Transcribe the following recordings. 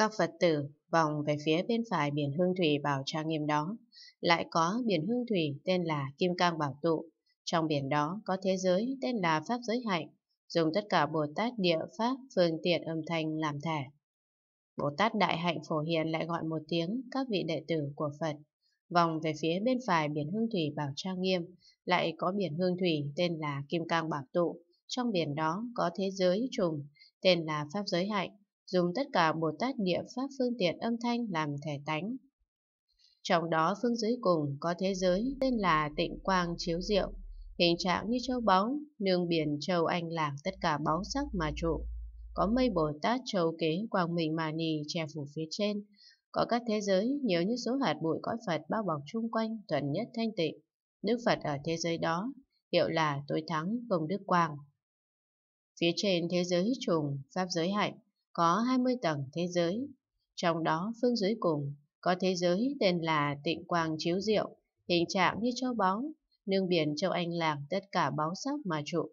Các Phật tử vòng về phía bên phải biển hương thủy bảo trang nghiêm đó, lại có biển hương thủy tên là Kim Cang Bảo Tụ. Trong biển đó có thế giới tên là Pháp Giới Hạnh, dùng tất cả Bồ Tát địa Pháp phương tiện âm thanh làm thể. Bồ Tát Đại Hạnh Phổ Hiền lại gọi một tiếng các vị đệ tử của Phật. Vòng về phía bên phải biển hương thủy bảo trang nghiêm, lại có biển hương thủy tên là Kim Cang Bảo Tụ. Trong biển đó có thế giới trùng tên là Pháp Giới Hạnh, dùng tất cả Bồ Tát địa pháp phương tiện âm thanh làm thể tánh. Trong đó phương dưới cùng có thế giới tên là tịnh quang chiếu diệu, hình trạng như châu bóng nương biển châu anh lạc tất cả báu sắc mà trụ. Có mây Bồ Tát châu kế quang minh mà nì che phủ phía trên, có các thế giới nhiều như số hạt bụi cõi Phật bao bọc chung quanh thuận nhất thanh tịnh. Đức Phật ở thế giới đó, hiệu là tối thắng công đức quang. Phía trên thế giới trùng, pháp giới hạnh, có 20 tầng thế giới, trong đó phương dưới cùng có thế giới tên là Tịnh Quang Chiếu Diệu, hình trạng như châu bóng, nương biển châu Anh làm tất cả báu sắc mà trụ.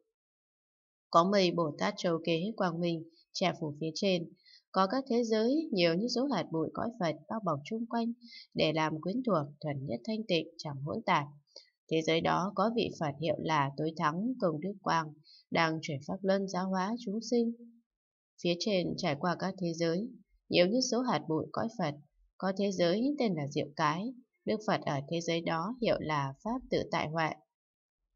Có mây Bồ Tát Châu Kế Quang Minh che phủ phía trên, có các thế giới nhiều như số hạt bụi cõi Phật bao bọc chung quanh để làm quyến thuộc thuần nhất thanh tịnh chẳng hỗn tạp. Thế giới đó có vị Phật hiệu là tối thắng công đức quang, đang chuyển pháp luân giáo hóa chúng sinh Phía trên trải qua các thế giới, nhiều như số hạt bụi cõi Phật, có thế giới tên là Diệu Cái, Đức Phật ở thế giới đó hiệu là Pháp Tự Tại Huệ.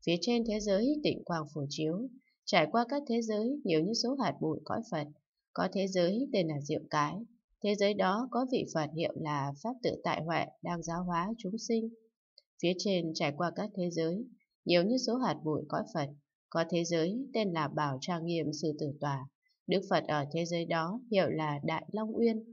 Phía trên thế giới tịnh quang phổ chiếu, trải qua các thế giới nhiều như số hạt bụi cõi Phật, có thế giới tên là Diệu Cái. Thế giới đó có vị Phật hiệu là Pháp Tự Tại Huệ đang giáo hóa chúng sinh. Phía trên trải qua các thế giới, nhiều như số hạt bụi cõi Phật, có thế giới tên là Bảo Trang Nghiêm Sư Tử Tòa. Đức Phật ở thế giới đó hiệu là Đại Long Uyên.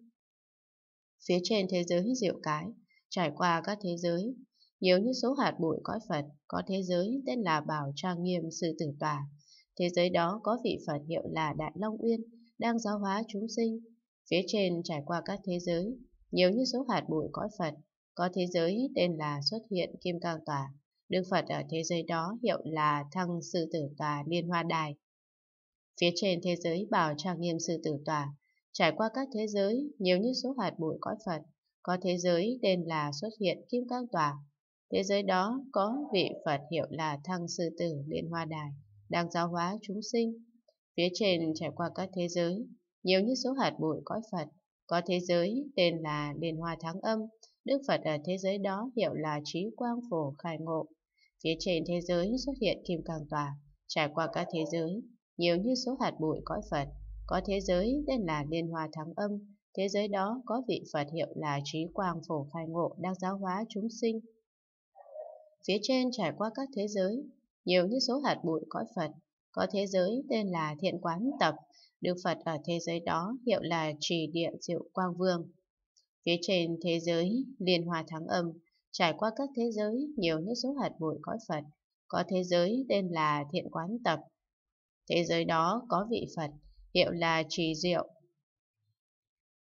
Phía trên thế giới diệu cái, trải qua các thế giới, nhiều như số hạt bụi cõi Phật, có thế giới tên là Bảo Trang Nghiêm Sư Tử Tòa. Thế giới đó có vị Phật hiệu là Đại Long Uyên, đang giáo hóa chúng sinh. Phía trên trải qua các thế giới, nhiều như số hạt bụi cõi Phật, có thế giới tên là xuất hiện Kim Cang Tòa. Đức Phật ở thế giới đó hiệu là Thăng Sư Tử Tòa Liên Hoa Đài. Phía trên thế giới bảo trang nghiêm sư tử tòa, trải qua các thế giới nhiều như số hạt bụi cõi Phật, có thế giới tên là xuất hiện kim cang tòa. Thế giới đó có vị Phật hiệu là Thăng Sư Tử Liên Hoa Đài, đang giáo hóa chúng sinh. Phía trên trải qua các thế giới, nhiều như số hạt bụi cõi Phật, có thế giới tên là Liên Hoa Thắng Âm, Đức Phật ở thế giới đó hiệu là Trí Quang Phổ Khai Ngộ. Phía trên thế giới xuất hiện Kim Cang Tòa, trải qua các thế giới, nhiều như số hạt bụi cõi Phật. Có thế giới tên là Liên Hoa Thắng Âm, thế giới đó có vị Phật hiệu là Trí Quang Phổ Khai Ngộ đang giáo hóa chúng sinh. Phía trên trải qua các thế giới, nhiều như số hạt bụi cõi Phật, có thế giới tên là Thiện Quán Tập, Đức Phật ở thế giới đó hiệu là Trì Địa Diệu Quang Vương. Phía trên thế giới Liên Hoa Thắng Âm, trải qua các thế giới nhiều như số hạt bụi cõi Phật, có thế giới tên là Thiện Quán Tập, Thế giới đó có vị Phật, hiệu là trì diệu,